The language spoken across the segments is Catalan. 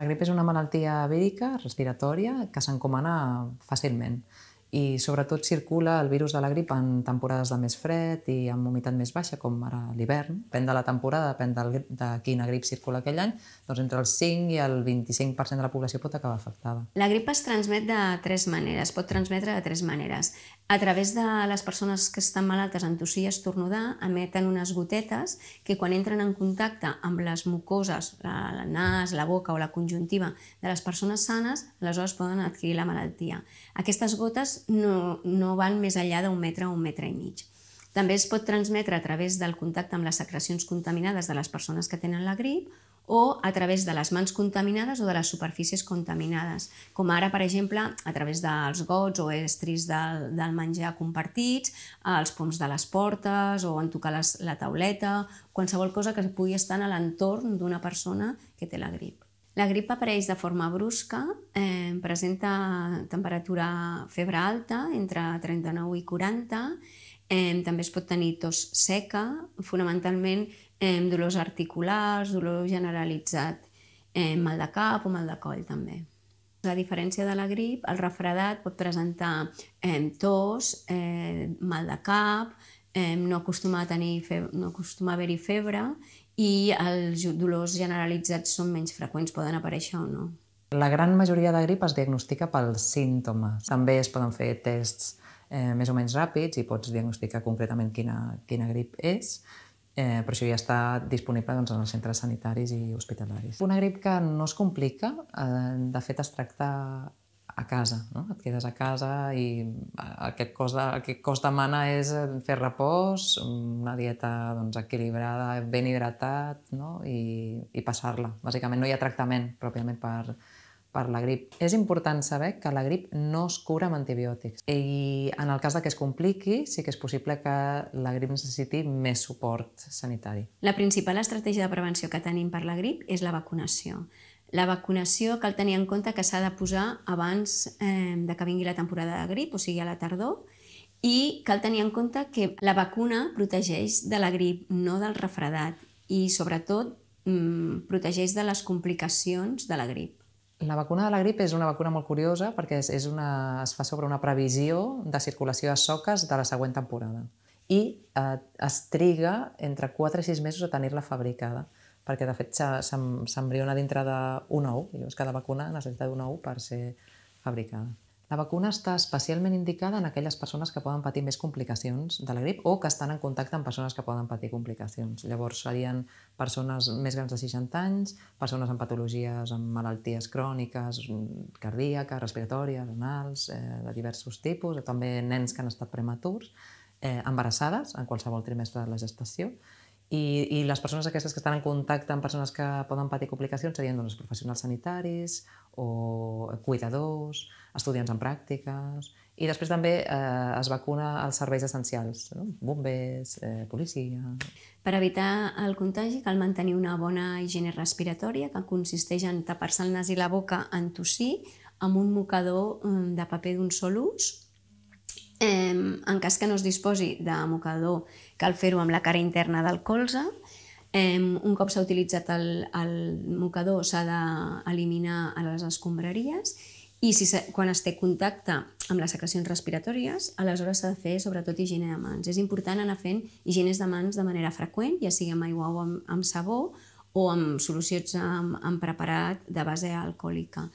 La grip és una malaltia vírica respiratòria que s'encomana fàcilment i sobretot circula el virus de la grip en temporades de més fred i amb humitat més baixa, com ara l'hivern. Depèn de la temporada, depèn del, de quina grip circula aquell any, doncs entre el 5 i el 25% de la població pot acabar afectada. La grip es transmet de tres maneres, pot transmetre de tres maneres. A través de les persones que estan malaltes en tossir i estornudar, emeten unes gotetes que quan entren en contacte amb les mucoses, la, la nas, la boca o la conjuntiva de les persones sanes, aleshores poden adquirir la malaltia. Aquestes gotes no, no van més enllà d'un metre o un metre i mig. També es pot transmetre a través del contacte amb les secrecions contaminades de les persones que tenen la grip o a través de les mans contaminades o de les superfícies contaminades, com ara, per exemple, a través dels gots o estris del, del menjar compartits, els poms de les portes o en tocar les, la tauleta, qualsevol cosa que pugui estar a l'entorn d'una persona que té la grip. La grip apareix de forma brusca, eh, presenta temperatura febre alta, entre 39 i 40, eh, també es pot tenir tos seca, fonamentalment eh, dolors articulars, dolor generalitzat, eh, mal de cap o mal de coll també. A diferència de la grip, el refredat pot presentar eh, tos, eh, mal de cap, eh, no acostuma a tenir febre, no acostuma a haver-hi febre i els dolors generalitzats són menys freqüents, poden aparèixer o no. La gran majoria de grip es diagnostica pels símptomes. També es poden fer tests eh, més o menys ràpids i pots diagnosticar concretament quina, quina grip és, eh, però això ja està disponible doncs, en els centres sanitaris i hospitalaris. Una grip que no es complica, eh, de fet es tracta a casa, no? et quedes a casa i aquest eh, cos, de, aquest cos demana és eh, fer repòs, una dieta doncs, equilibrada, ben hidratat no? i, i passar-la. Bàsicament no hi ha tractament pròpiament per, per la grip. És important saber que la grip no es cura amb antibiòtics i en el cas de que es compliqui sí que és possible que la grip necessiti més suport sanitari. La principal estratègia de prevenció que tenim per la grip és la vacunació. La vacunació cal tenir en compte que s'ha de posar abans eh, de que vingui la temporada de grip, o sigui a la tardor, i cal tenir en compte que la vacuna protegeix de la grip, no del refredat, i sobretot mmm, protegeix de les complicacions de la grip. La vacuna de la grip és una vacuna molt curiosa perquè és, és una, es fa sobre una previsió de circulació de soques de la següent temporada i eh, es triga entre 4 i 6 mesos a tenir-la fabricada perquè de fet s'embriona dintre d'un ou, llavors cada vacuna necessita d'un ou per ser fabricada. La vacuna està especialment indicada en aquelles persones que poden patir més complicacions de la grip o que estan en contacte amb persones que poden patir complicacions. Llavors serien persones més grans de 60 anys, persones amb patologies, amb malalties cròniques, cardíaques, respiratòries, renals, eh, de diversos tipus, també nens que han estat prematurs, eh, embarassades en qualsevol trimestre de la gestació, i, i les persones aquestes que estan en contacte amb persones que poden patir complicacions serien doncs, professionals sanitaris o cuidadors, estudiants en pràctiques... I després també eh, es vacuna als serveis essencials, no? bombers, eh, policia... Per evitar el contagi cal mantenir una bona higiene respiratòria que consisteix en tapar-se el nas i la boca en tossir amb un mocador mm, de paper d'un sol ús Eh, en cas que no es disposi de mocador, cal fer-ho amb la cara interna del colze. Eh, un cop s'ha utilitzat el, el mocador, s'ha d'eliminar a les escombraries i si quan es té contacte amb les secrecions respiratòries, aleshores s'ha de fer sobretot higiene de mans. És important anar fent higienes de mans de manera freqüent, ja sigui amb aigua o amb, amb sabó o amb solucions amb, amb preparat de base alcohòlica.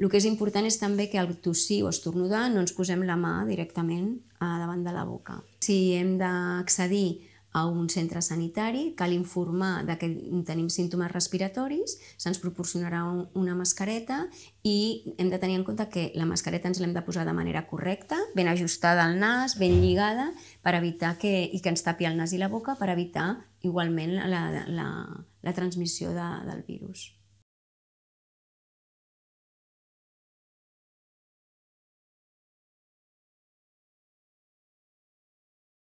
El que és important és també que al tossir o estornudar no ens posem la mà directament eh, davant de la boca. Si hem d'accedir a un centre sanitari, cal informar de que tenim símptomes respiratoris, se'ns proporcionarà una mascareta i hem de tenir en compte que la mascareta ens l'hem de posar de manera correcta, ben ajustada al nas, ben lligada, per evitar que, i que ens tapi el nas i la boca per evitar igualment la, la, la transmissió de, del virus.